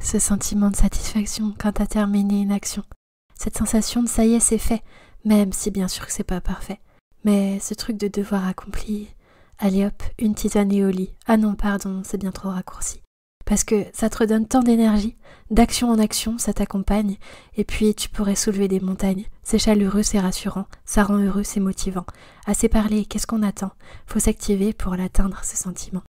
ce sentiment de satisfaction quand t'as terminé une action, cette sensation de ça y est, c'est fait, même si bien sûr que c'est pas parfait. Mais ce truc de devoir accompli, allez hop, une tisane et au lit. Ah non, pardon, c'est bien trop raccourci. Parce que ça te redonne tant d'énergie, d'action en action, ça t'accompagne, et puis tu pourrais soulever des montagnes. C'est chaleureux, c'est rassurant, ça rend heureux, c'est motivant. Assez parlé, qu'est-ce qu'on attend Faut s'activer pour l'atteindre, ce sentiment.